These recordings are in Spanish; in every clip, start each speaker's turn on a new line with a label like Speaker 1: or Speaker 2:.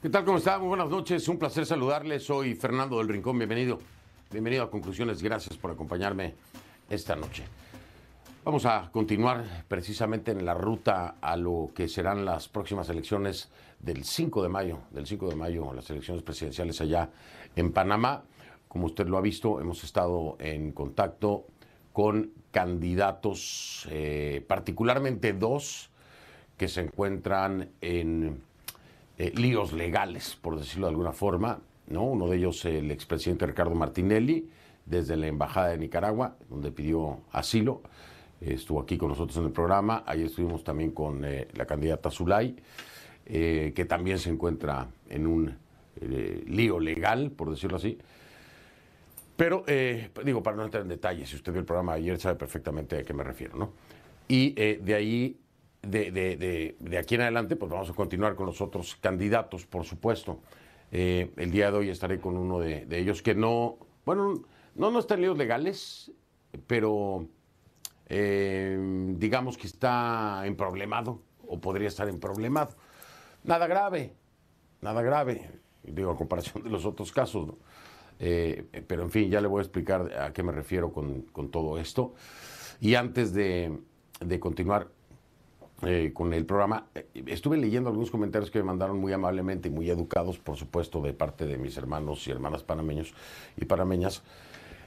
Speaker 1: ¿Qué tal? ¿Cómo está? Muy buenas noches. Un placer saludarles. Soy Fernando del Rincón. Bienvenido. Bienvenido a Conclusiones. Gracias por acompañarme esta noche. Vamos a continuar precisamente en la ruta a lo que serán las próximas elecciones del 5 de mayo, del 5 de mayo, las elecciones presidenciales allá en Panamá. Como usted lo ha visto, hemos estado en contacto con candidatos, eh, particularmente dos que se encuentran en eh, líos legales, por decirlo de alguna forma, ¿no? Uno de ellos el expresidente Ricardo Martinelli, desde la Embajada de Nicaragua, donde pidió asilo. Eh, estuvo aquí con nosotros en el programa. Ahí estuvimos también con eh, la candidata Zulay, que también se encuentra en un lío legal, por decirlo así. Pero, digo, para no entrar en detalles, si usted vio el programa ayer sabe perfectamente a qué me refiero, ¿no? Y de ahí de, aquí en adelante, pues vamos a continuar con los otros candidatos, por supuesto. Eh, el día de hoy estaré con uno de, ellos que no, bueno, no, no está en líos legales, pero eh, digamos que está en problemado o podría estar en problemado. Nada grave, nada grave, digo, a comparación de los otros casos. Eh, pero en fin, ya le voy a explicar a qué me refiero con, todo esto. Y antes de, de continuar, eh, con el programa. Eh, estuve leyendo algunos comentarios que me mandaron muy amablemente y muy educados, por supuesto, de parte de mis hermanos y hermanas panameños y panameñas.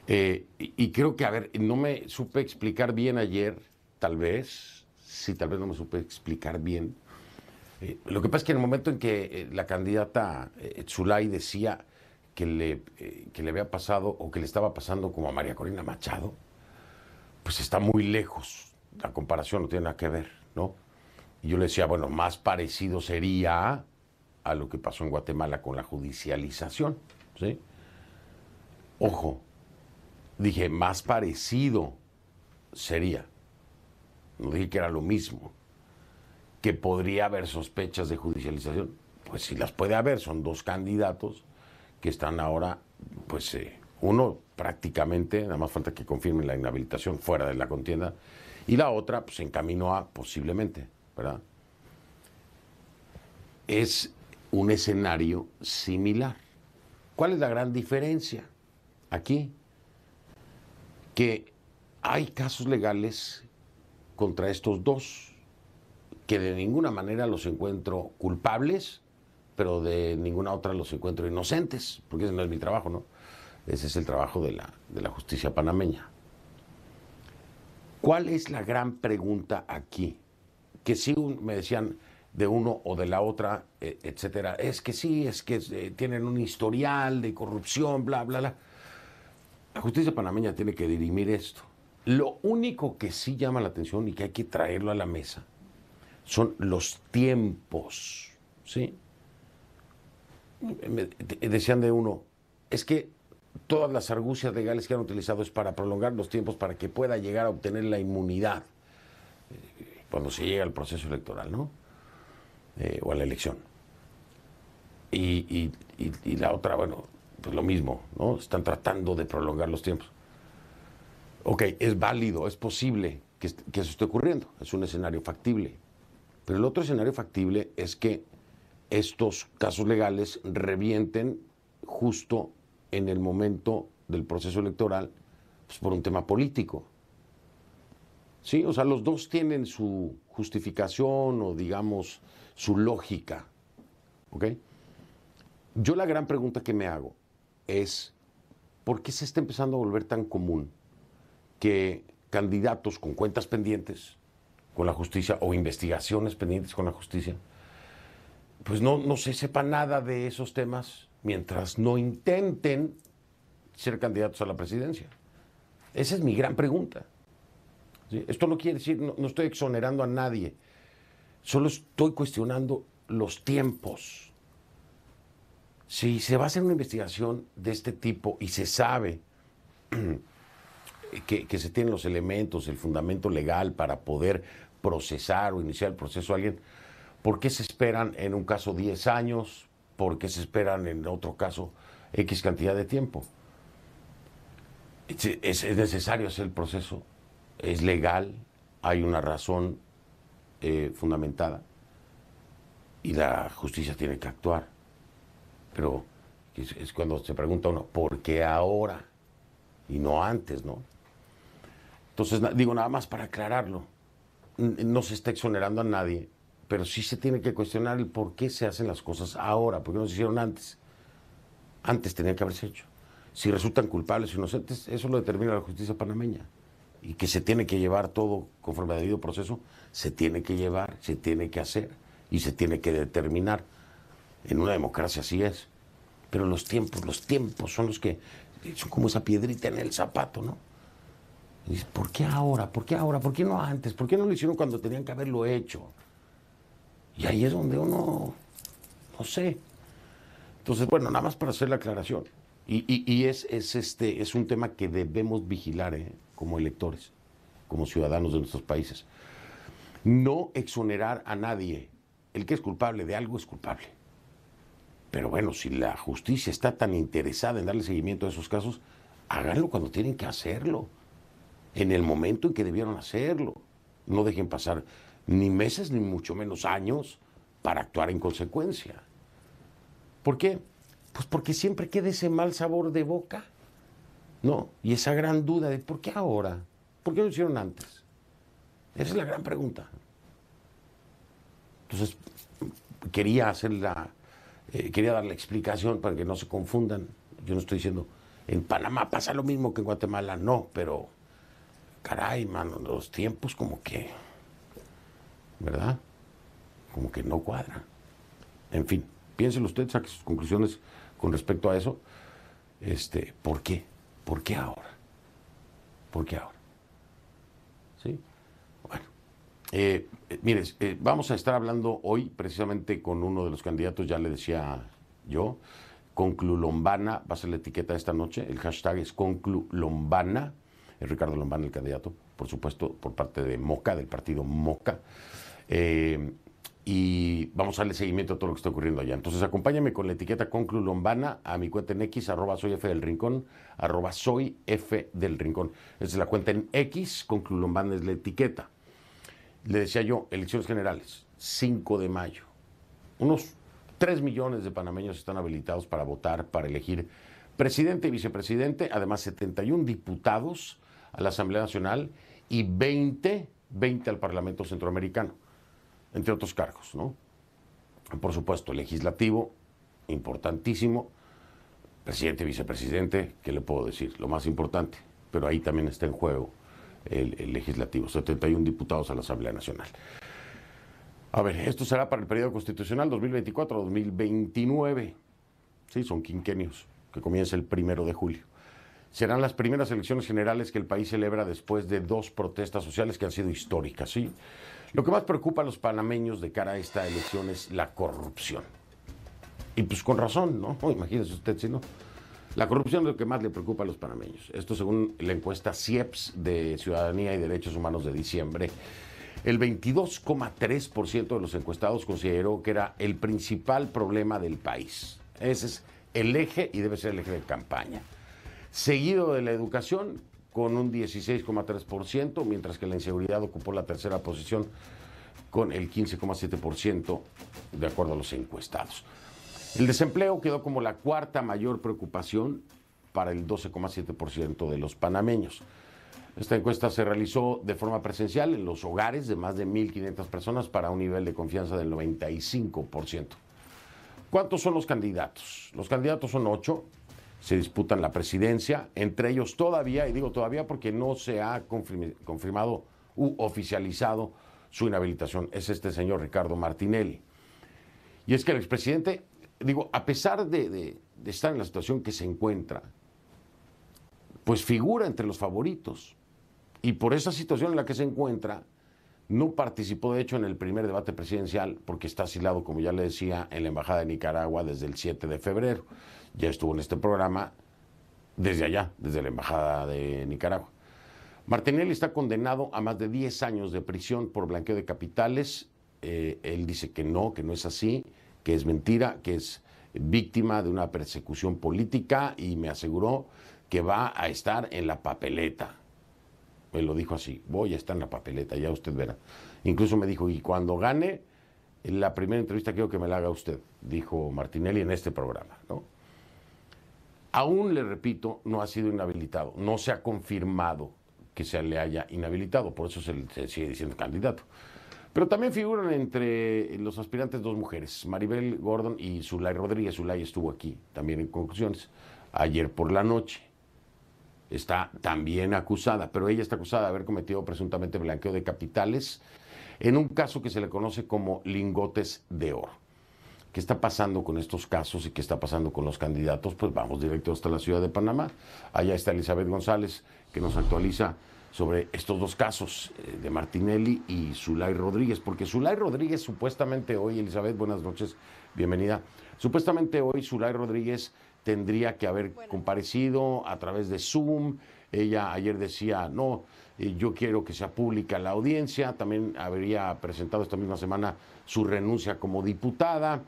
Speaker 1: Eh, y, creo que, a ver, no me supe explicar bien ayer, tal vez, sí, tal vez no me supe explicar bien. lo que pasa es que en el momento en que la candidata Zulay decía que le, que le había pasado o que le estaba pasando como a María Corina Machado, pues está muy lejos. La comparación no tiene nada que ver, ¿no? Y yo le decía, bueno, más parecido sería a lo que pasó en Guatemala con la judicialización. ¿sí? Ojo, dije, más parecido sería. No dije que era lo mismo. Que podría haber sospechas de judicialización. Pues sí las puede haber, son dos candidatos que están ahora, pues eh, uno prácticamente, nada más falta que confirmen la inhabilitación fuera de la contienda, y la otra, pues encaminó a posiblemente. Es un escenario similar. ¿Cuál es la gran diferencia aquí? Que hay casos legales contra estos dos que de ninguna manera los encuentro culpables, pero de ninguna otra los encuentro inocentes, porque ese no es mi trabajo, ¿no? Ese es el trabajo de la justicia panameña. ¿Cuál es la gran pregunta aquí? que sí me decían de uno o de la otra, e, etcétera. Es que sí, es que eh, tienen un historial de corrupción, bla, bla, bla. La justicia panameña tiene que dirimir esto. Lo único que sí llama la atención y que hay que traerlo a la mesa son los tiempos, ¿sí? Eh, decían de uno, es que todas las argucias legales que han utilizado es para prolongar los tiempos para que pueda llegar a obtener la inmunidad cuando se llega al proceso electoral, ¿no? Eh, o a la elección. Y, la otra, bueno, pues lo mismo, ¿no? Están tratando de prolongar los tiempos. Ok, es válido, es posible que, eso esté ocurriendo, es un escenario factible. Pero el otro escenario factible es que estos casos legales revienten justo en el momento del proceso electoral pues, por un tema político. Sí, o sea, los dos tienen su justificación o digamos su lógica. ¿Ok? Yo la gran pregunta que me hago es, ¿por qué se está empezando a volver tan común que candidatos con cuentas pendientes con la justicia o investigaciones pendientes con la justicia, pues no, no se sepa nada de esos temas mientras no intenten ser candidatos a la presidencia? Esa es mi gran pregunta. Esto no quiere decir, no, estoy exonerando a nadie, solo estoy cuestionando los tiempos. Si se va a hacer una investigación de este tipo y se sabe que, se tienen los elementos, el fundamento legal para poder procesar o iniciar el proceso a alguien, ¿por qué se esperan en un caso 10 años? ¿Por qué se esperan en otro caso X cantidad de tiempo? Es, es necesario hacer el proceso es legal, hay una razón eh, fundamentada y la justicia tiene que actuar. Pero es, cuando se pregunta uno, ¿por qué ahora? Y no antes, ¿no? Entonces, digo, nada más para aclararlo, no se está exonerando a nadie, pero sí se tiene que cuestionar el por qué se hacen las cosas ahora, por qué no se hicieron antes. Antes tenía que haberse hecho. Si resultan culpables o inocentes, eso lo determina la justicia panameña y que se tiene que llevar todo conforme a debido proceso, se tiene que llevar, se tiene que hacer y se tiene que determinar. En una democracia así es. Pero los tiempos, los tiempos son los que son como esa piedrita en el zapato, ¿no? Y ¿por qué ahora? ¿Por qué ahora? ¿Por qué no antes? ¿Por qué no lo hicieron cuando tenían que haberlo hecho? Y ahí es donde uno, no sé. Entonces, bueno, nada más para hacer la aclaración. Y, y, es, es, este, es un tema que debemos vigilar, ¿eh? como electores, como ciudadanos de nuestros países. No exonerar a nadie. El que es culpable de algo es culpable. Pero bueno, si la justicia está tan interesada en darle seguimiento a esos casos, háganlo cuando tienen que hacerlo, en el momento en que debieron hacerlo. No dejen pasar ni meses ni mucho menos años para actuar en consecuencia. ¿Por qué? Pues porque siempre queda ese mal sabor de boca ¿no? Y esa gran duda de ¿por qué ahora? ¿Por qué lo hicieron antes? Esa es la gran pregunta. Entonces, quería hacer la, eh, quería dar la explicación para que no se confundan. Yo no estoy diciendo, en Panamá pasa lo mismo que en Guatemala, no, pero caray, mano, los tiempos como que, ¿verdad? Como que no cuadra. En fin, piénselo usted, saque sus conclusiones con respecto a eso. Este, ¿Por qué? ¿Por qué ahora? ¿Por qué ahora? ¿Sí? Bueno, eh, eh, eh, vamos a estar hablando hoy precisamente con uno de los candidatos, ya le decía yo, Conclulombana, va a ser la etiqueta esta noche, el hashtag es Conclulombana, es Ricardo Lombana el candidato, por supuesto, por parte de Moca, del partido Moca. Eh, y vamos a darle seguimiento a todo lo que está ocurriendo allá. Entonces acompáñame con la etiqueta conclulombana a mi cuenta en X, arroba soy F del Rincón, arroba soy F del Rincón. Esa es la cuenta en X, conclulombana es la etiqueta. Le decía yo, elecciones generales, 5 de mayo. Unos 3 millones de panameños están habilitados para votar, para elegir presidente y vicepresidente, además 71 diputados a la Asamblea Nacional y 20, 20 al Parlamento Centroamericano entre otros cargos, ¿no? Por supuesto, legislativo, importantísimo, presidente, vicepresidente, ¿qué le puedo decir? Lo más importante, pero ahí también está en juego el, legislativo, 71 diputados a la Asamblea Nacional. A ver, esto será para el periodo constitucional 2024-2029. Sí, son quinquenios, que comienza el primero de julio. Serán las primeras elecciones generales que el país celebra después de dos protestas sociales que han sido históricas, ¿sí? Lo que más preocupa a los panameños de cara a esta elección es la corrupción. Y pues con razón, ¿no? Imagínese usted si no. La corrupción es lo que más le preocupa a los panameños. Esto según la encuesta CIEPS de Ciudadanía y Derechos Humanos de diciembre. El 22,3% de los encuestados consideró que era el principal problema del país. Ese es el eje y debe ser el eje de campaña. Seguido de la educación, con un 16,3%, mientras que la inseguridad ocupó la tercera posición con el 15,7%, de acuerdo a los encuestados. El desempleo quedó como la cuarta mayor preocupación para el 12,7% de los panameños. Esta encuesta se realizó de forma presencial en los hogares de más de 1.500 personas para un nivel de confianza del 95%. ¿Cuántos son los candidatos? Los candidatos son ocho, se disputan la presidencia, entre ellos todavía, y digo todavía porque no se ha confirmado u oficializado su inhabilitación, es este señor Ricardo Martinelli. Y es que el expresidente, digo, a pesar de, estar en la situación que se encuentra, pues figura entre los favoritos. Y por esa situación en la que se encuentra, no participó, de hecho, en el primer debate presidencial, porque está asilado, como ya le decía, en la Embajada de Nicaragua desde el 7 de febrero ya estuvo en este programa desde allá, desde la Embajada de Nicaragua. Martinelli está condenado a más de 10 años de prisión por blanqueo de capitales. Eh, él dice que no, que no es así, que es mentira, que es víctima de una persecución política y me aseguró que va a estar en la papeleta. Me lo dijo así, voy a estar en la papeleta, ya usted verá. Incluso me dijo, y cuando gane, la primera entrevista quiero que me la haga usted, dijo Martinelli en este programa. ¿no? Aún le repito, no ha sido inhabilitado, no se ha confirmado que se le haya inhabilitado, por eso se, sigue diciendo candidato. Pero también figuran entre los aspirantes dos mujeres, Maribel Gordon y Zulay Rodríguez. Zulay estuvo aquí también en conclusiones ayer por la noche. Está también acusada, pero ella está acusada de haber cometido presuntamente blanqueo de capitales en un caso que se le conoce como lingotes de oro qué está pasando con estos casos y qué está pasando con los candidatos, pues vamos directo hasta la ciudad de Panamá. Allá está Elizabeth González, que nos actualiza sobre estos dos casos eh, de Martinelli y Zulay Rodríguez, porque Zulay Rodríguez supuestamente hoy, Elizabeth, buenas noches, bienvenida, supuestamente hoy Zulay Rodríguez tendría que haber comparecido a través de Zoom, ella ayer decía, no, eh, yo quiero que sea pública la audiencia, también habría presentado esta misma semana su renuncia como diputada,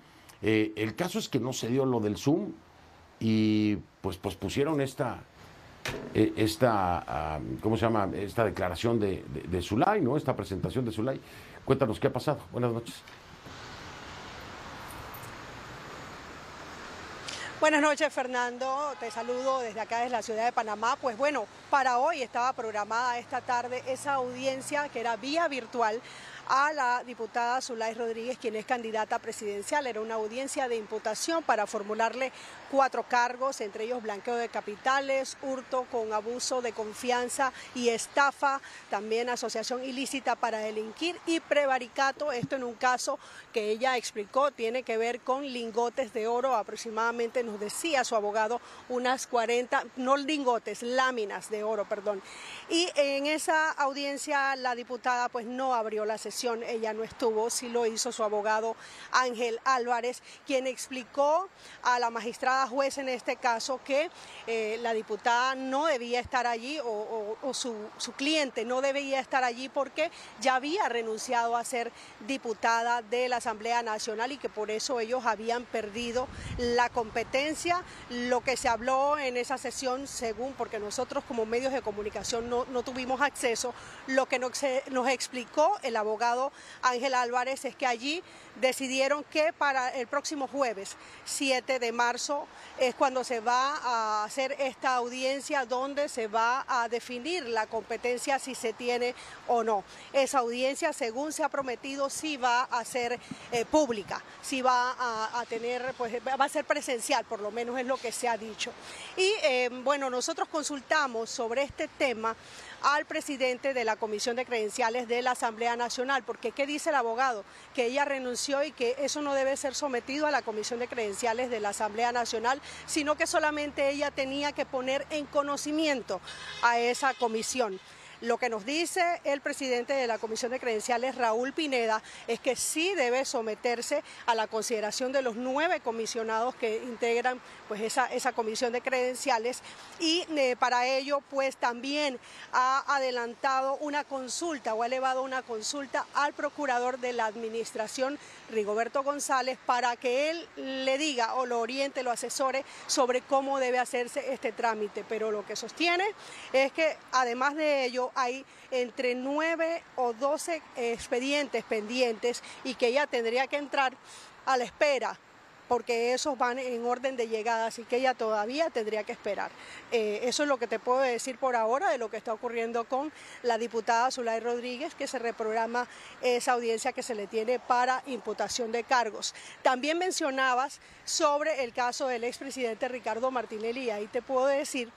Speaker 1: eh, el caso es que no se dio lo del Zoom y pues, pusieron esta, e, esta, ¿cómo se llama? Esta declaración de, de, de ¿no? Esta presentación de Zulay. Cuéntanos qué ha pasado. Buenas noches.
Speaker 2: Buenas noches, Fernando. Te saludo desde acá, desde la ciudad de Panamá. Pues bueno, para hoy estaba programada esta tarde esa audiencia que era vía virtual a la diputada Zulay Rodríguez, quien es candidata presidencial. Era una audiencia de imputación para formularle cuatro cargos, entre ellos blanqueo de capitales, hurto con abuso de confianza y estafa, también asociación ilícita para delinquir y prevaricato. Esto en un caso que ella explicó tiene que ver con lingotes de oro, aproximadamente nos decía su abogado, unas 40, no lingotes, láminas de oro, perdón. Y en esa audiencia la diputada pues no abrió la sesión ella no estuvo, sí lo hizo su abogado Ángel Álvarez, quien explicó a la magistrada juez en este caso que eh, la diputada no debía estar allí o, su, cliente no debía estar allí porque ya había renunciado a ser diputada de la Asamblea Nacional y que por eso ellos habían perdido la competencia. Lo que se habló en esa sesión, según, porque nosotros como medios de comunicación no, tuvimos acceso, lo que nos explicó el abogado Ángela Ángel Álvarez es que allí decidieron que para el próximo jueves 7 de marzo es cuando se va a hacer esta audiencia donde se va a definir la competencia si se tiene o no. Esa audiencia, según se ha prometido, sí va a ser eh, pública, sí va a, tener, pues va a ser presencial, por lo menos es lo que se ha dicho. Y eh, bueno, nosotros consultamos sobre este tema al presidente de la Comisión de Credenciales de la Asamblea Nacional, porque ¿qué dice el abogado? Que ella renunció y que eso no debe ser sometido a la Comisión de Credenciales de la Asamblea Nacional, sino que solamente ella tenía que poner en conocimiento a esa comisión. Lo que nos dice el presidente de la Comisión de Credenciales, Raúl Pineda, es que sí debe someterse a la consideración de los nueve comisionados que integran pues, esa, esa comisión de credenciales y eh, para ello pues también ha adelantado una consulta o ha elevado una consulta al procurador de la Administración Rigoberto González para que él le diga o lo oriente, lo asesore sobre cómo debe hacerse este trámite. Pero lo que sostiene es que además de ello hay entre nueve o 12 expedientes pendientes y que ella tendría que entrar a la espera porque esos van en orden de llegada, así que ella todavía tendría que esperar. Eh, eso es lo que te puedo decir por ahora de lo que está ocurriendo con la diputada Zulay Rodríguez, que se reprograma esa audiencia que se le tiene para imputación de cargos. También mencionabas sobre el caso del expresidente Ricardo Martinelli, ahí te puedo decir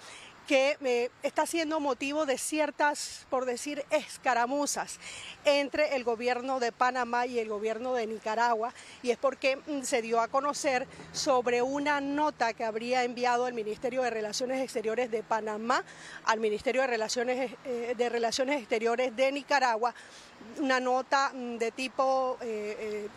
Speaker 2: que eh, está siendo motivo de ciertas, por decir, escaramuzas entre el gobierno de Panamá y el gobierno de Nicaragua, y es porque mm, se dio a conocer sobre una nota que habría enviado el Ministerio de Relaciones Exteriores de Panamá al Ministerio de Relaciones, eh, de Relaciones Exteriores de Nicaragua, una nota mm, de tipo eh,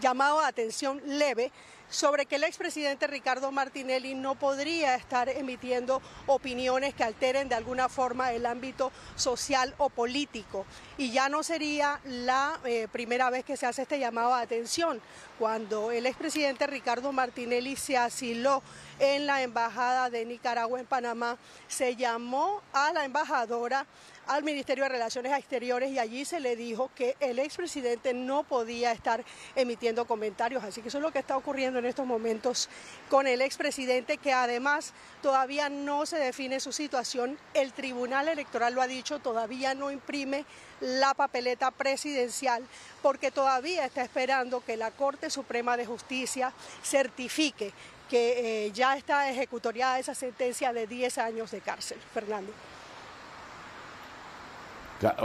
Speaker 2: llamado a atención leve sobre que el expresidente Ricardo Martinelli no podría estar emitiendo opiniones que alteren de alguna forma el ámbito social o político. Y ya no sería la eh, primera vez que se hace este llamado a atención. Cuando el expresidente Ricardo Martinelli se asiló en la Embajada de Nicaragua en Panamá, se llamó a la embajadora al Ministerio de Relaciones Exteriores y allí se le dijo que el expresidente no podía estar emitiendo comentarios. Así que eso es lo que está ocurriendo en estos momentos con el expresidente, que además todavía no se define su situación. El Tribunal Electoral lo ha dicho, todavía no imprime la papeleta presidencial porque todavía está esperando que la Corte Suprema de Justicia certifique que eh, ya está ejecutoriada esa sentencia de 10 años de cárcel. Fernando.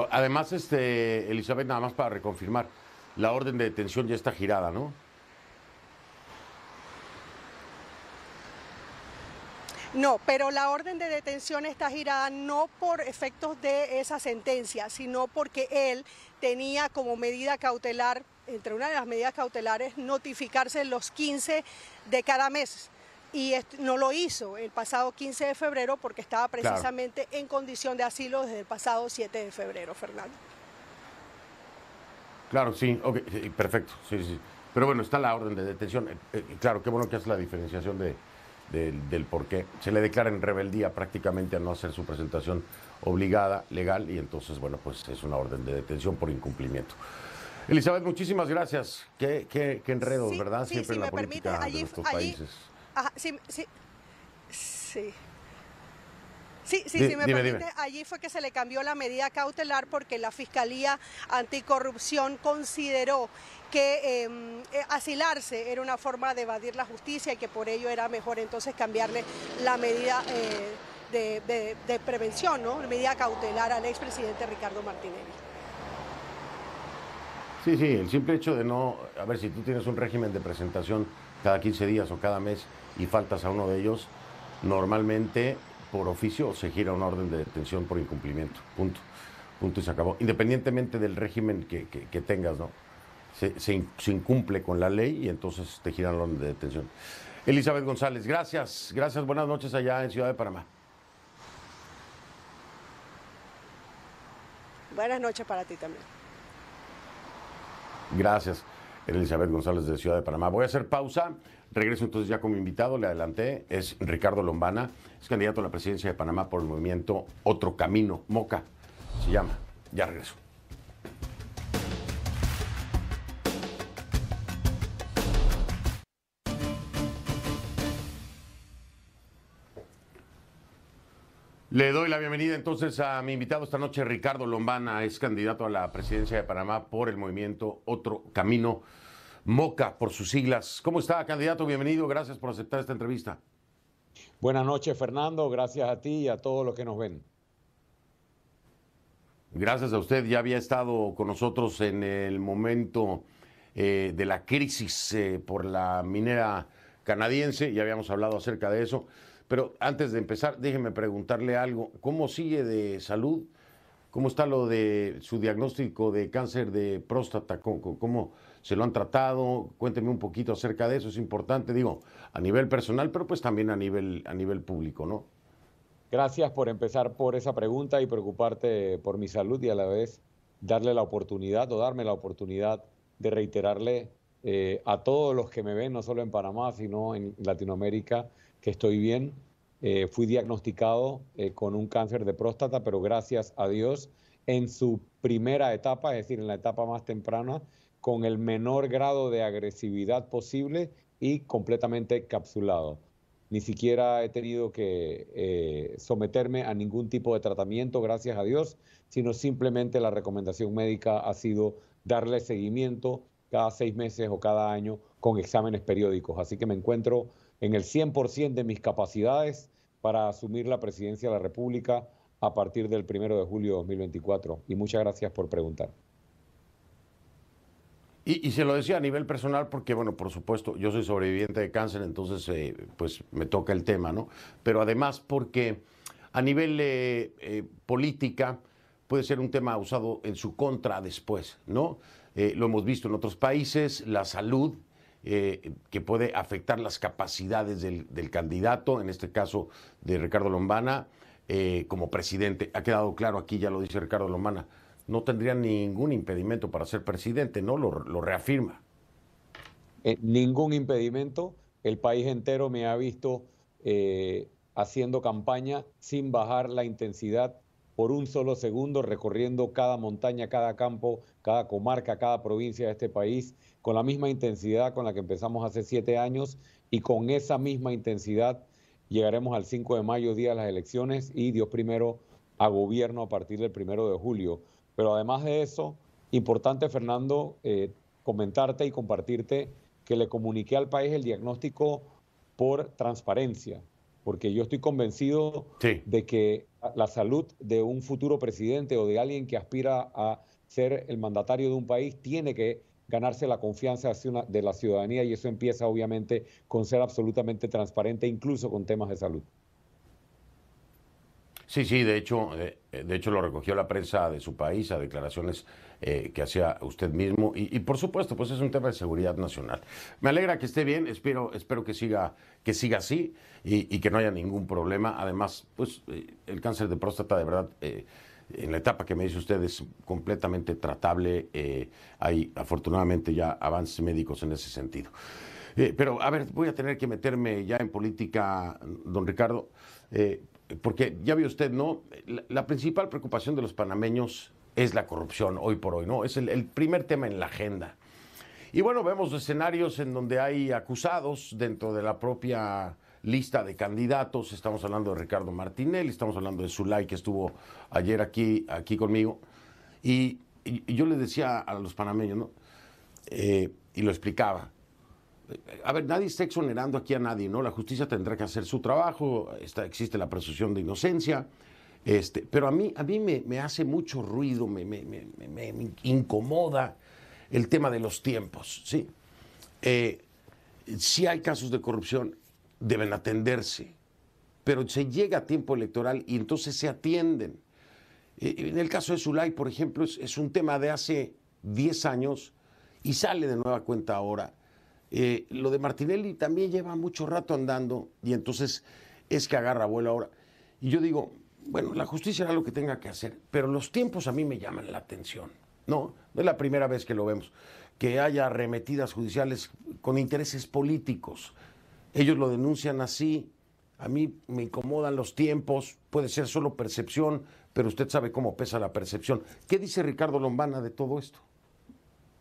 Speaker 1: Además, este, Elizabeth, nada más para reconfirmar, la orden de detención ya está girada, ¿no?
Speaker 2: No, pero la orden de detención está girada no por efectos de esa sentencia, sino porque él tenía como medida cautelar, entre una de las medidas cautelares, notificarse los 15 de cada mes y no lo hizo el pasado 15 de febrero porque estaba precisamente en condición de asilo desde el pasado 7 de febrero, Fernando.
Speaker 1: Claro, sí, perfecto, sí, sí. Pero bueno, está la orden de detención. Eh, eh, claro, qué bueno que hace la diferenciación de, del por qué. Se le declara en rebeldía prácticamente a no hacer su presentación obligada, legal, y entonces, bueno, pues es una orden de detención por incumplimiento. Elizabeth, muchísimas gracias. Qué, qué, enredos, ¿verdad? Siempre si en la política permite, allí, de países
Speaker 2: sí, sí. Sí. Sí, sí, me permite. Allí fue que se le cambió la medida cautelar porque la Fiscalía Anticorrupción consideró que em, eh, asilarse era una forma de evadir la justicia y que por ello era mejor entonces cambiarle la medida eh, de, de, prevención, ¿no? Medida cautelar al expresidente Ricardo Martinelli.
Speaker 1: Sí, sí, el simple hecho de no. A ver, si tú tienes un régimen de presentación cada 15 días o cada mes y faltas a uno de ellos, normalmente por oficio se gira una orden de detención por incumplimiento. Punto. Punto y se acabó. Independientemente del régimen que, tengas, ¿no? Se, se, incumple con la ley y entonces te giran la orden de detención. Elizabeth González, gracias. Gracias. Buenas noches allá en Ciudad de Panamá.
Speaker 2: Buenas noches para ti también.
Speaker 1: Gracias. Elizabeth González de Ciudad de Panamá. Voy a hacer pausa, regreso entonces ya como invitado, le adelanté, es Ricardo Lombana, es candidato a la presidencia de Panamá por el movimiento Otro Camino, Moca, se llama. Ya regreso. Le doy la bienvenida entonces a mi invitado esta noche, Ricardo Lombana, es candidato a la presidencia de Panamá por el movimiento Otro Camino, MOCA por sus siglas. ¿Cómo está, candidato? Bienvenido, gracias por aceptar esta entrevista. Buenas noches, Fernando, gracias a ti y a todos los que nos ven. Gracias a usted, ya había estado con nosotros en el momento eh, de la crisis eh, por la minera canadiense, ya habíamos hablado acerca de eso. Pero antes de empezar, déjeme preguntarle algo. ¿Cómo sigue de salud? ¿Cómo está lo de su diagnóstico de cáncer de próstata? ¿Cómo, se lo han tratado? Cuénteme un poquito acerca de eso. Es importante, digo, a nivel personal, pero pues también a nivel, a nivel público, ¿no? Gracias
Speaker 3: por empezar por esa pregunta y preocuparte por mi salud y a la vez darle la oportunidad o darme la oportunidad de reiterarle eh, a todos los que me ven, no solo en Panamá, sino en Latinoamérica, que estoy bien. Eh, fui diagnosticado eh, con un cáncer de próstata, pero gracias a Dios, en su primera etapa, es decir, en la etapa más temprana, con el menor grado de agresividad posible y completamente encapsulado. Ni siquiera he tenido que eh, someterme a ningún tipo de tratamiento, gracias a Dios, sino simplemente la recomendación médica ha sido darle seguimiento cada seis meses o cada año con exámenes periódicos. Así que me encuentro en el 100% de mis capacidades para asumir la presidencia de la República a partir del 1 de julio de 2024. Y muchas gracias por preguntar.
Speaker 1: Y, se lo decía a nivel personal porque, bueno, por supuesto, yo soy sobreviviente de cáncer, entonces eh, pues me toca el tema, ¿no? Pero además porque a nivel eh, eh, política puede ser un tema usado en su contra después, ¿no? lo hemos visto en otros países, la salud, eh, que puede afectar las capacidades del, candidato, en este caso de Ricardo Lombana, eh, como presidente. Ha quedado claro aquí, ya lo dice Ricardo Lombana, no tendría ningún impedimento para ser presidente, ¿no? Lo, reafirma. Eh,
Speaker 3: ningún impedimento. El país entero me ha visto haciendo campaña sin bajar la intensidad por un solo segundo recorriendo cada montaña, cada campo, cada comarca, cada provincia de este país con la misma intensidad con la que empezamos hace siete años y con esa misma intensidad llegaremos al 5 de mayo, día de las elecciones y Dios primero a gobierno a partir del primero de julio. Pero además de eso, importante Fernando, eh, comentarte y compartirte que le comuniqué al país el diagnóstico por transparencia porque yo estoy convencido de que la salud de un futuro presidente o de alguien que aspira a ser el mandatario de un país tiene que ganarse la confianza de la ciudadanía y eso empieza obviamente con ser absolutamente transparente incluso con temas de salud.
Speaker 1: Sí, sí, de hecho, eh, de hecho lo recogió la prensa de su país a declaraciones eh, que hacía usted mismo. Y, por supuesto, pues es un tema de seguridad nacional. Me alegra que esté bien, espero, espero que siga, que siga así y, que no haya ningún problema. Además, pues eh, el cáncer de próstata, de verdad, en la etapa que me dice usted es completamente tratable. hay afortunadamente ya avances médicos en ese sentido. pero, a ver, voy a tener que meterme ya en política, don Ricardo porque ya vio usted, ¿no? La, principal preocupación de los panameños es la corrupción hoy por hoy, ¿no? Es el, primer tema en la agenda. Y bueno, vemos escenarios en donde hay acusados dentro de la propia lista de candidatos. Estamos hablando de Ricardo Martinelli, estamos hablando de Zulay, que estuvo ayer aquí, aquí conmigo. Y, yo le decía a los panameños, ¿no? Eh, y lo explicaba, a ver, nadie está exonerando aquí a nadie, ¿no? La justicia tendrá que hacer su trabajo, está, existe la presunción de inocencia, este, pero a mí, a mí me, hace mucho ruido, me, incomoda el tema de los tiempos, ¿sí? Eh, si hay casos de corrupción, deben atenderse, pero se llega a tiempo electoral y entonces se atienden. Eh, en el caso de Zulay, por ejemplo, es, es un tema de hace 10 años y sale de nueva cuenta ahora eh, lo de Martinelli también lleva mucho rato andando y entonces es que agarra vuelo ahora. Y yo digo, bueno, la justicia hará lo que tenga que hacer, pero los tiempos a mí me llaman la atención. No, no es la primera vez que lo vemos, que haya arremetidas judiciales con intereses políticos. Ellos lo denuncian así, a mí me incomodan los tiempos, puede ser solo percepción, pero usted sabe cómo pesa la percepción. ¿Qué dice Ricardo Lombana de todo esto?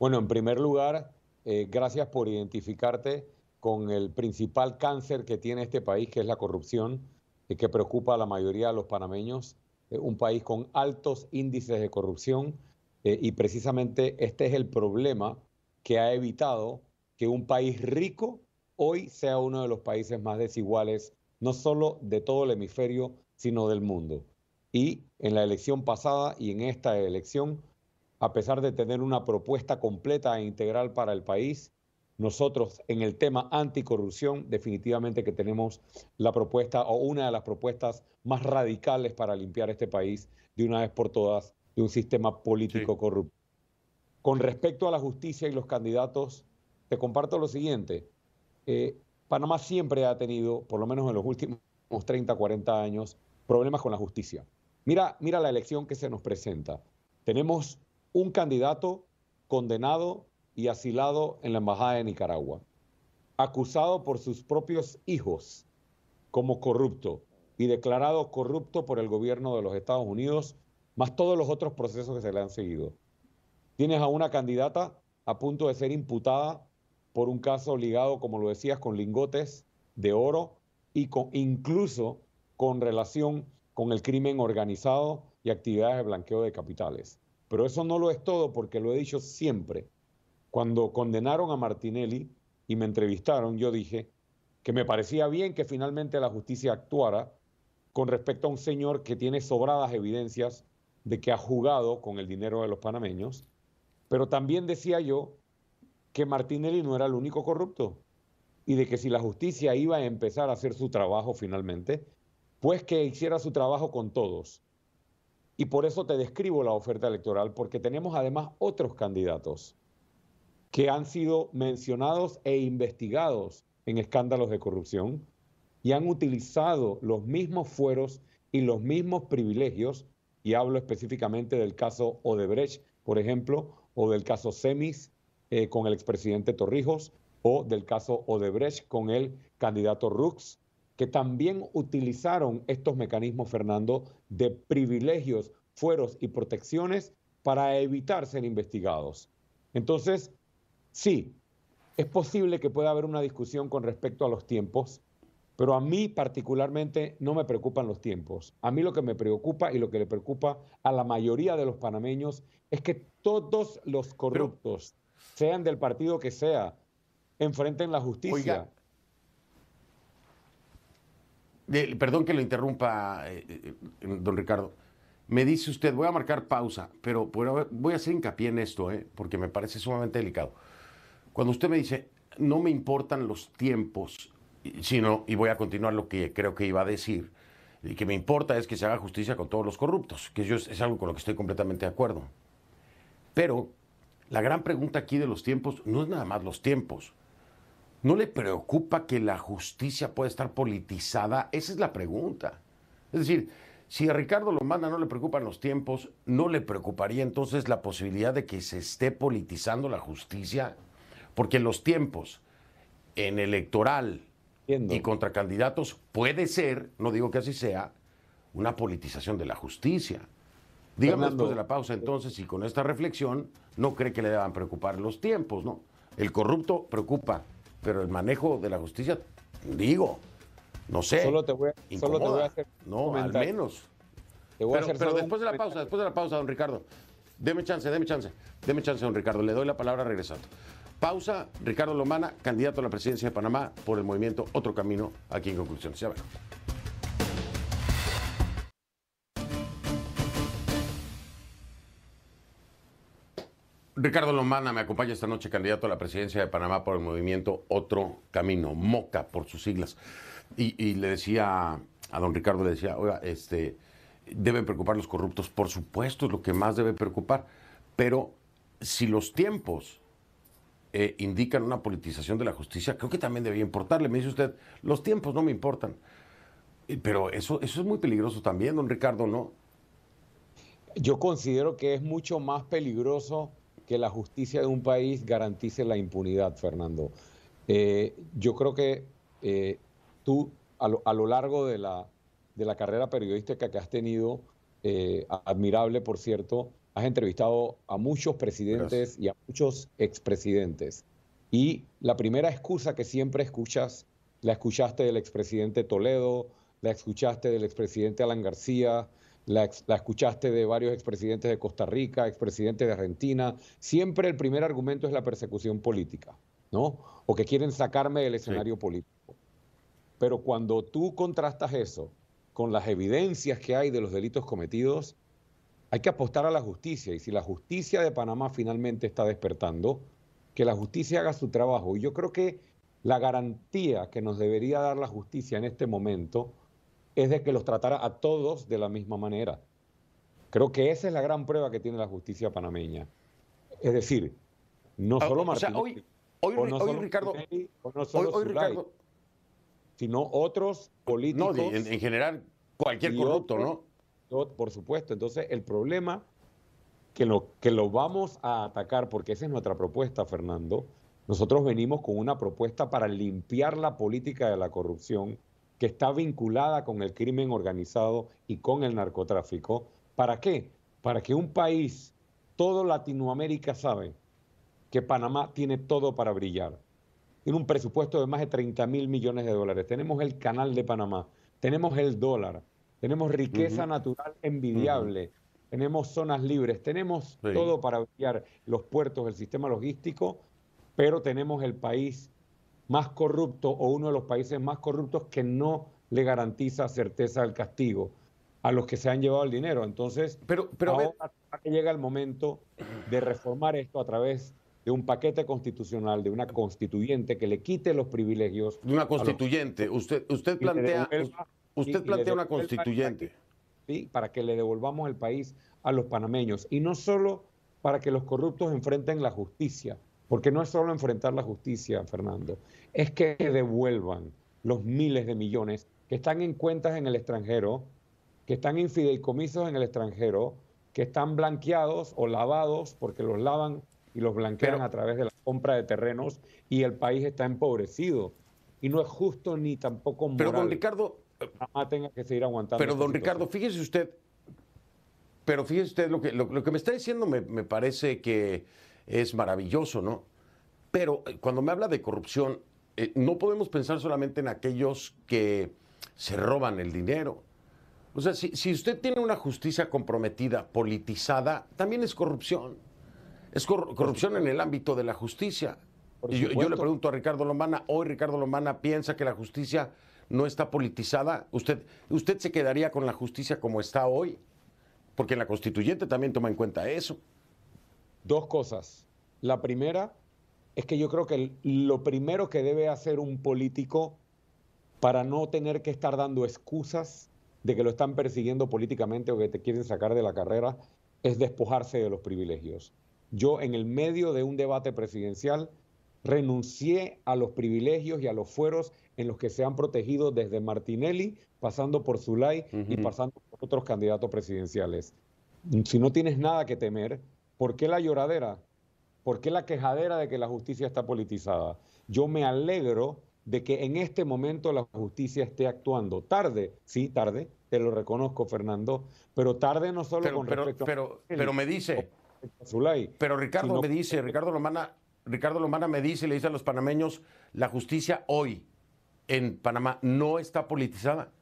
Speaker 1: Bueno, en primer lugar, eh, gracias por identificarte
Speaker 3: con el principal cáncer que tiene este país, que es la corrupción, que preocupa a la mayoría de los panameños, eh, un país con altos índices de corrupción, eh, y precisamente este es el problema que ha evitado que un país rico hoy sea uno de los países más desiguales, no solo de todo el hemisferio, sino del mundo. Y en la elección pasada y en esta elección, a pesar de tener una propuesta completa e integral para el país, nosotros en el tema anticorrupción definitivamente que tenemos la propuesta o una de las propuestas más radicales para limpiar este país de una vez por todas de un sistema político corrupto. Con respecto a la justicia y los candidatos, te comparto lo siguiente. Eh, Panamá siempre ha tenido, por lo menos en los últimos 30, 40 años, problemas con la justicia. Mira, mira la elección que se nos presenta. Tenemos un candidato condenado y asilado en la Embajada de Nicaragua, acusado por sus propios hijos como corrupto y declarado corrupto por el gobierno de los Estados Unidos, más todos los otros procesos que se le han seguido. Tienes a una candidata a punto de ser imputada por un caso ligado, como lo decías, con lingotes de oro y con, incluso con relación con el crimen organizado y actividades de blanqueo de capitales. Pero eso no lo es todo porque lo he dicho siempre. Cuando condenaron a Martinelli y me entrevistaron, yo dije que me parecía bien que finalmente la justicia actuara con respecto a un señor que tiene sobradas evidencias de que ha jugado con el dinero de los panameños, pero también decía yo que Martinelli no era el único corrupto y de que si la justicia iba a empezar a hacer su trabajo finalmente, pues que hiciera su trabajo con todos y por eso te describo la oferta electoral, porque tenemos además otros candidatos que han sido mencionados e investigados en escándalos de corrupción y han utilizado los mismos fueros y los mismos privilegios, y hablo específicamente del caso Odebrecht, por ejemplo, o del caso Semis eh, con el expresidente Torrijos, o del caso Odebrecht con el candidato Rux, que también utilizaron estos mecanismos, Fernando, de privilegios, fueros y protecciones para evitar ser investigados. Entonces, sí, es posible que pueda haber una discusión con respecto a los tiempos, pero a mí particularmente no me preocupan los tiempos. A mí lo que me preocupa y lo que le preocupa a la mayoría de los panameños es que todos los corruptos, sean del partido que sea, enfrenten la
Speaker 1: justicia perdón que lo interrumpa, eh, eh, eh, don Ricardo. Me dice usted, voy a marcar pausa, pero, voy a hacer hincapié en esto, porque me parece sumamente delicado. Cuando usted me dice, no me importan los tiempos, sino, y voy a continuar lo que creo que iba a decir, y que me importa es que se haga justicia con todos los corruptos, que yo es algo con lo que estoy completamente de acuerdo. Pero la gran pregunta aquí de los tiempos no es nada más los tiempos. ¿No le preocupa que la justicia pueda estar politizada? Esa es la pregunta. Es decir, si a Ricardo manda, no le preocupan los tiempos, ¿no le preocuparía entonces la posibilidad de que se esté politizando la justicia? Porque los tiempos en electoral y contra candidatos puede ser, no digo que así sea, una politización de la justicia. Dígame después de la pausa entonces si con esta reflexión no cree que le deban preocupar los tiempos, ¿no? El corrupto preocupa, pero el manejo de la justicia, digo, no sé. Solo te voy a, solo te hacer. No, al menos. Te voy pero, a hacer después de la pausa, después de la pausa, don Ricardo. Deme chance, deme chance. Deme chance, don Ricardo. Le doy la palabra regresando. Pausa, Ricardo Lomana, candidato a la presidencia de Panamá por el movimiento Otro Camino, aquí en conclusión Ya Ricardo Lomana me acompaña esta noche, candidato a la presidencia de Panamá por el movimiento Otro Camino, MOCA por sus siglas. Y, le decía a don Ricardo, le decía, oiga, este, deben preocupar los corruptos, por supuesto, es lo que más debe preocupar, pero si los tiempos eh, indican una politización de la justicia, creo que también debía importarle. Me dice usted, los tiempos no me importan. Pero eso, eso es muy peligroso también, don Ricardo, ¿no? Yo considero que es mucho más
Speaker 3: peligroso que la justicia de un país garantice la impunidad, Fernando. Eh, yo creo que eh, tú, a lo, largo de la, de la carrera periodística que has tenido, eh, admirable, por cierto, has entrevistado a muchos presidentes y a muchos expresidentes. Y la primera excusa que siempre escuchas, la escuchaste del expresidente Toledo, la escuchaste del expresidente Alan García, la, escuchaste de varios expresidentes de Costa Rica, expresidentes de Argentina, siempre el primer argumento es la persecución política, ¿no? O que quieren sacarme del escenario político. Pero cuando tú contrastas eso con las evidencias que hay de los delitos cometidos, hay que apostar a la justicia. Y si la justicia de Panamá finalmente está despertando, que la justicia haga su trabajo. Y yo creo que la garantía que nos debería dar la justicia en este momento es de que los tratara a todos de la misma manera. Creo que esa es la gran prueba que tiene la justicia panameña. Es decir, no ah, solo Martín. O sea, hoy, no Ricardo. sino otros políticos. No, en, general, cualquier corrupto, ¿no? Por supuesto. Entonces, el problema que lo, que lo vamos a atacar, porque esa es nuestra propuesta, Fernando. Nosotros venimos con una propuesta para limpiar la política de la corrupción que está vinculada con el crimen organizado y con el narcotráfico. ¿Para qué? Para que un país, todo Latinoamérica sabe que Panamá tiene todo para brillar. Tiene un presupuesto de más de 30 mil millones de dólares. Tenemos el canal de Panamá, tenemos el dólar, tenemos riqueza natural envidiable, tenemos zonas libres, tenemos todo para brillar, los puertos, el sistema logístico, pero tenemos el país más corrupto o uno de los países más corruptos que no le garantiza certeza del castigo a los que se han llevado el dinero. Entonces, pero, pero ahora llega el momento de reformar esto a través de un paquete constitucional, de una constituyente que le quite los privilegios. De una constituyente. Usted, usted plantea, usted plantea una constituyente. sí, para que le devolvamos el país a los panameños. Y no solo para que los corruptos enfrenten la justicia, porque no es solo enfrentar la justicia, Fernando, es que devuelvan los miles de millones que están en cuentas en el extranjero, que están en fideicomisos en el extranjero, que están blanqueados o lavados porque los lavan y los blanquean a través de la compra de terrenos y el país está empobrecido.
Speaker 1: Y no es justo ni tampoco moral. Pero don
Speaker 3: Ricardo... tenga que seguir aguantando. Pero don Ricardo,
Speaker 1: fíjese usted, pero fíjese usted, lo que, que me está diciendo me, me parece que es maravilloso, ¿no? Pero eh, cuando me habla de corrupción, eh, no podemos pensar solamente en aquellos que se roban el dinero. O sea, si, usted tiene una justicia comprometida, politizada, también es corrupción. Es corrupción en el ámbito de la justicia. yo, le pregunto a Ricardo Lomana, hoy Ricardo Lomana piensa que la justicia no está politizada. ¿Usted, ¿Usted se quedaría con la justicia como está hoy? Porque la constituyente también toma en cuenta eso. Dos cosas. La primera es que yo creo que lo primero que debe
Speaker 3: hacer un político para no tener que estar dando excusas de que lo están persiguiendo políticamente o que te quieren sacar de la carrera es despojarse de los privilegios. Yo en el medio de un debate presidencial renuncié a los privilegios y a los fueros en los que se han protegido desde Martinelli, pasando por Zulay y pasando por otros candidatos presidenciales. Si no tienes nada que temer, ¿Por qué la lloradera? ¿Por qué la quejadera de que la justicia está politizada? Yo me alegro de que en este momento la justicia esté actuando. Tarde, sí, tarde, te lo
Speaker 1: reconozco, Fernando, pero tarde no solo pero, con respecto pero, Pero me dice... pero Ricardo me dice, Ricardo Lomana, Ricardo me dice, le dice a los panameños, la justicia hoy en Panamá no está politizada.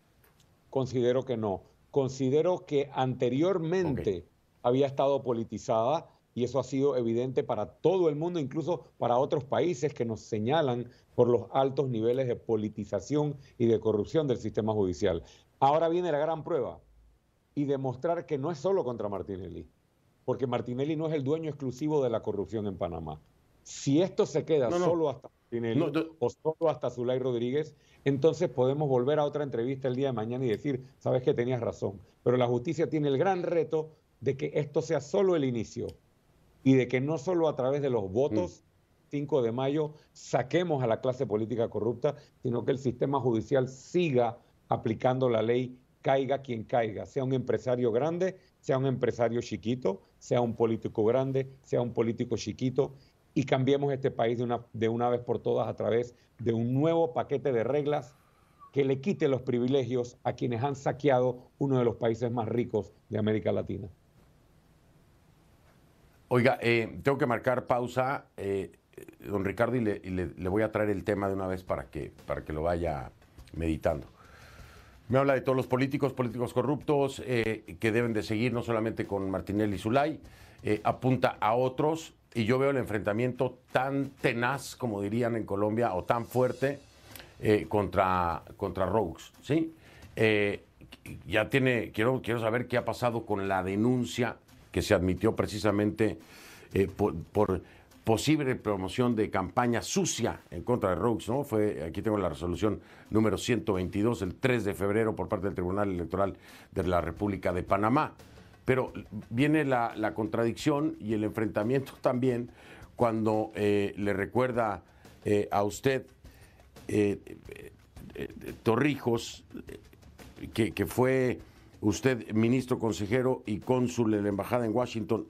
Speaker 1: Considero que no.
Speaker 3: Considero que anteriormente había estado politizada y eso ha sido evidente para todo el mundo, incluso para otros países que nos señalan por los altos niveles de politización y de corrupción del sistema judicial. Ahora viene la gran prueba y demostrar que no es solo contra Martinelli, porque Martinelli no es el dueño exclusivo de la corrupción en Panamá. Si esto se queda solo hasta Martinelli o solo hasta Zulay Rodríguez, entonces podemos volver a otra entrevista el día de mañana y decir, sabes que tenías razón, pero la justicia tiene el gran reto de que esto sea solo el inicio y de que no solo a través de los votos 5 mm. de mayo saquemos a la clase política corrupta, sino que el sistema judicial siga aplicando la ley, caiga quien caiga, sea un empresario grande, sea un empresario chiquito, sea un político grande, sea un político chiquito, y cambiemos este país de una, de una vez por todas a través de un nuevo paquete de reglas que le quite los privilegios a quienes han saqueado
Speaker 1: uno de los países más ricos de América Latina. Oiga, eh, tengo que marcar pausa, eh, don Ricardo, y, le, voy a traer el tema de una vez para que, para que lo vaya meditando. Me habla de todos los políticos, políticos corruptos, eh, que deben de seguir no solamente con Martinelli y Zulay, apunta a otros, y yo veo el enfrentamiento tan tenaz, como dirían en Colombia, o tan fuerte contra, contra Rogues, ¿sí? ya tiene, quiero, quiero saber qué ha pasado con la denuncia que se admitió precisamente eh, por, posible promoción de campaña sucia en contra de Rux, ¿no? Fue, aquí tengo la resolución número 122, el 3 de febrero, por parte del Tribunal Electoral de la República de Panamá. Pero viene la, contradicción y el enfrentamiento también cuando eh, le recuerda eh, a usted Torrijos, que fue usted ministro, consejero y cónsul en la embajada en Washington.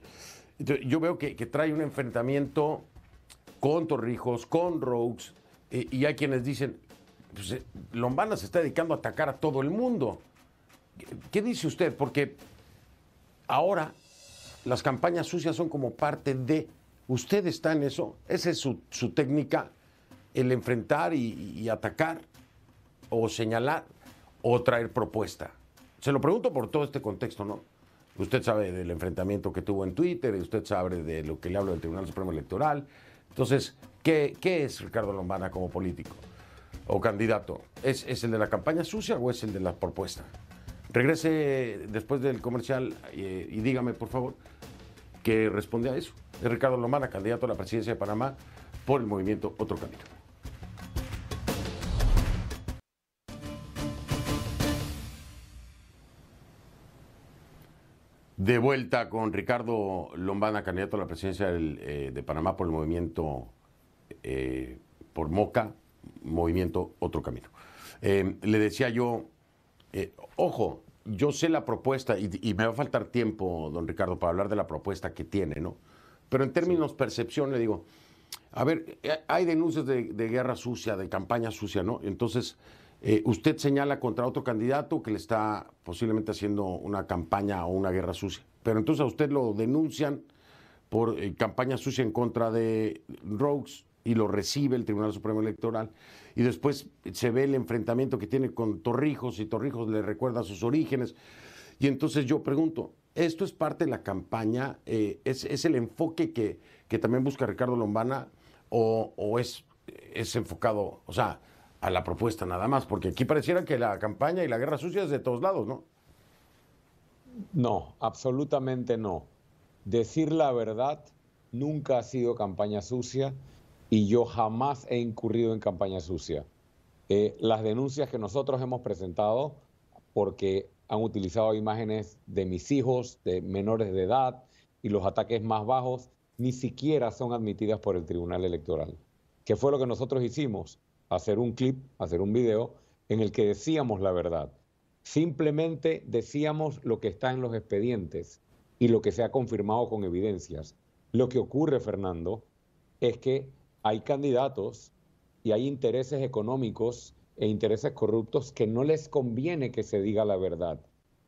Speaker 1: yo veo que, trae un enfrentamiento con Torrijos, con Rogues, eh, y hay quienes dicen, pues, eh, Lombana se está dedicando a atacar a todo el mundo. ¿Qué, dice usted? Porque ahora las campañas sucias son como parte de... ¿Usted está en eso? ¿Esa es su, técnica, el enfrentar y atacar o señalar o traer propuesta? Se lo pregunto por todo este contexto, ¿no? Usted sabe del enfrentamiento que tuvo en Twitter, usted sabe de lo que le hablo del Tribunal Supremo Electoral. Entonces, ¿qué, qué es Ricardo Lombana como político o candidato? ¿Es, el de la campaña sucia o es el de la propuesta? Regrese después del comercial eh, y, dígame, por favor, que responde a eso. Es Ricardo Lombana, candidato a la presidencia de Panamá por el movimiento Otro Camino. De vuelta con Ricardo Lombana, candidato a la presidencia eh, de Panamá por el movimiento, eh, por Moca, movimiento Otro Camino. Em, le decía yo, eh, ojo, yo sé la propuesta y, me va a faltar tiempo, don Ricardo, para hablar de la propuesta que tiene, ¿no? Pero en términos de percepción le digo, a ver, hay denuncias de, de guerra sucia, de campaña sucia, ¿no? Entonces, eh, usted señala contra otro candidato que le está posiblemente haciendo una campaña o una guerra sucia. Pero entonces a usted lo denuncian por eh, campaña sucia en contra de Rogues y lo recibe el Tribunal Supremo Electoral. Y después se ve el enfrentamiento que tiene con Torrijos y Torrijos le recuerda sus orígenes. Y entonces yo pregunto, esto es parte de la campaña, eh, es, el enfoque que, también busca Ricardo Lombana o, es, es enfocado, o sea, a la propuesta nada más, porque aquí pareciera que la campaña y la guerra sucia es de todos lados, ¿no? No, absolutamente no. Decir la verdad
Speaker 3: nunca ha sido campaña sucia y yo jamás he incurrido en campaña sucia. Eh, las denuncias que nosotros hemos presentado, porque han utilizado imágenes de mis hijos, de menores de edad y los ataques más bajos, ni siquiera son admitidas por el Tribunal Electoral. ¿Qué fue lo que nosotros hicimos? hacer un clip, hacer un video en el que decíamos la verdad. Simplemente decíamos lo que está en los expedientes y lo que se ha confirmado con evidencias. Lo que ocurre, Fernando, es que hay candidatos y hay intereses económicos e intereses corruptos que no les conviene que se diga la verdad.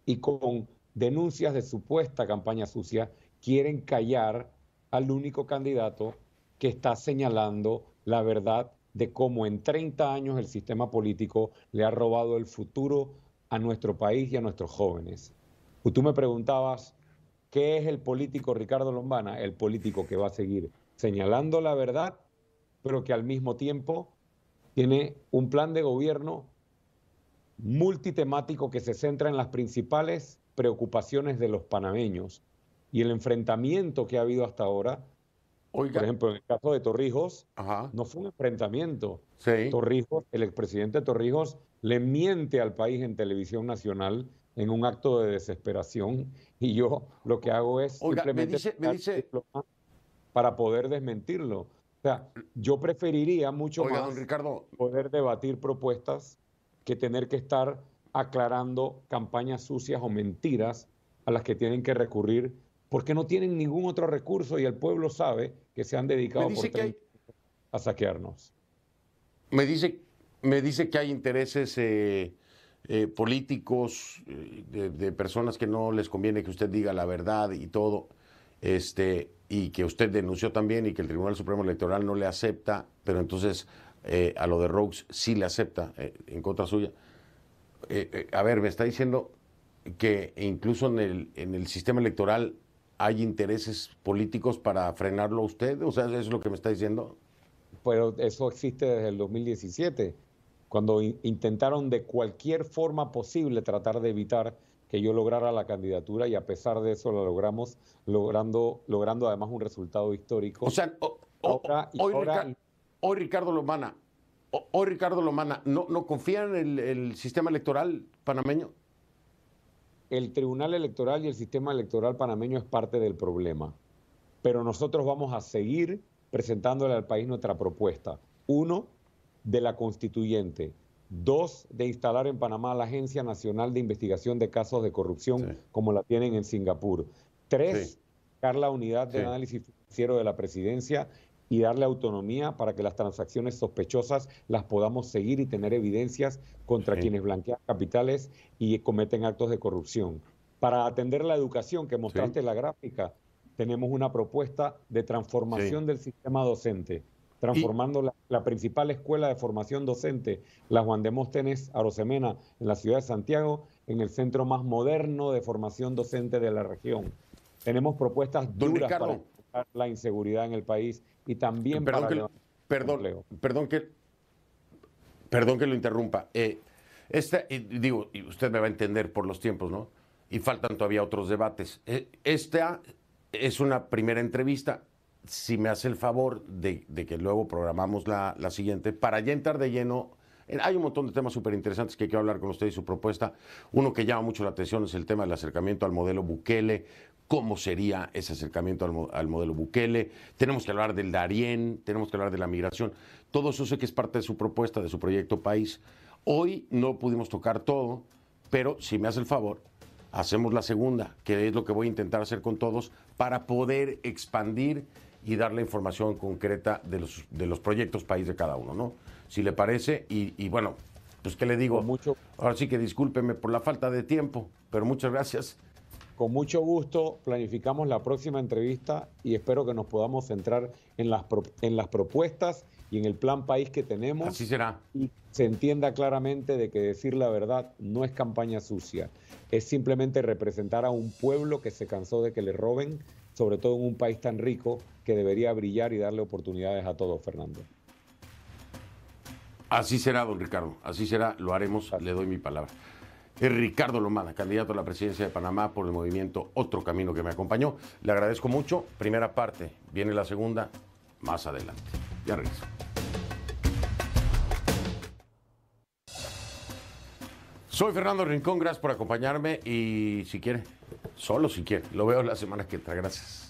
Speaker 3: Y con denuncias de supuesta campaña sucia quieren callar al único candidato que está señalando la verdad de cómo en 30 años el sistema político le ha robado el futuro a nuestro país y a nuestros jóvenes. Y tú me preguntabas, ¿qué es el político Ricardo Lombana? El político que va a seguir señalando la verdad, pero que al mismo tiempo tiene un plan de gobierno multitemático que se centra en las principales preocupaciones de los panameños y el enfrentamiento que ha habido hasta ahora por ejemplo, en el caso de Torrijos, no fue un enfrentamiento. Torrijos, el expresidente Torrijos le miente al país en televisión nacional en un acto de desesperación y yo lo que hago es simplemente para poder desmentirlo. O sea, yo preferiría mucho más poder debatir propuestas que tener que estar aclarando campañas sucias o mentiras a las que tienen que recurrir porque no tienen ningún otro recurso y el pueblo sabe que se han dedicado a saquearnos.
Speaker 1: Me dice, me dice que hay intereses eh, eh, políticos eh, de, personas que no les conviene que usted diga la verdad y todo, este, y que usted denunció también y que el Tribunal Supremo Electoral no le acepta, pero entonces a lo de Rogues sí le acepta en contra suya. a ver, me está diciendo que incluso en el, en el sistema electoral hay intereses políticos para frenarlo a usted? O sea, es lo que me está diciendo?
Speaker 3: Pero eso existe desde el 2017, cuando intentaron de cualquier forma posible tratar de evitar que yo lograra la candidatura y a pesar de eso la logramos, logrando, logrando además un resultado
Speaker 1: histórico. O sea, hoy, Ricardo Lomana, hoy Ricardo Lomana, ¿no, no confía en el sistema electoral panameño?
Speaker 3: el Tribunal Electoral y el sistema electoral panameño es parte del problema, pero nosotros vamos a seguir presentándole al país nuestra propuesta. Uno, de la constituyente. Dos, de instalar en Panamá la Agencia Nacional de Investigación de Casos de Corrupción, como la tienen en Singapur. Tres, crear la unidad de análisis financiero de la presidencia y darle autonomía para que las transacciones sospechosas las podamos seguir y tener evidencias contra quienes blanquean capitales y cometen actos de corrupción. Para atender la educación que mostraste la gráfica, tenemos una propuesta de transformación del sistema docente, transformando la, principal escuela de formación docente, la Juan de Móstenes Arosemena, en la ciudad de Santiago, en el centro más moderno de formación docente de la región. Tenemos propuestas duras para la
Speaker 1: inseguridad en el país y también perdón para perdón, que perdón que lo interrumpa. Eh, esta, y digo, y usted me va a entender por los tiempos, ¿no? Y faltan todavía otros debates. Eh, esta es una primera entrevista. Si me hace el favor de, que luego programamos la, la, siguiente, para ya entrar de lleno, hay un montón de temas súper interesantes que quiero hablar con usted y su propuesta. Uno que llama mucho la atención es el tema del acercamiento al modelo Bukele cómo sería ese acercamiento al, modelo Bukele. Tenemos que hablar del Darién, tenemos que hablar de la migración. Todo eso sé que es parte de su propuesta, de su proyecto país. Hoy no pudimos tocar todo, pero si me hace el favor, hacemos la segunda, que es lo que voy a intentar hacer con todos para poder expandir y dar la información concreta de los, proyectos país de cada uno, ¿no? Si le parece, y, bueno, pues qué le digo. Mucho. Ahora sí que discúlpeme por la falta de tiempo, pero muchas gracias con mucho gusto planificamos la próxima entrevista y espero que nos
Speaker 3: podamos centrar en las, en las propuestas y en el plan país que tenemos. Así será. Y se entienda claramente de que decir la verdad no es campaña sucia, es simplemente representar a un pueblo que se cansó de que le roben, sobre todo en un país tan rico que debería brillar y darle oportunidades a todos, Fernando.
Speaker 1: Así será, don Ricardo, así será, lo haremos, le doy mi palabra. Ricardo Lomana, candidato a la presidencia de Panamá por el movimiento Otro Camino que me acompañó. Le agradezco mucho. Primera parte, viene la segunda, más adelante. Ya regreso. Soy Fernando Rincón, gracias por acompañarme y si quiere, solo si quiere, lo veo la semana que entra. Gracias.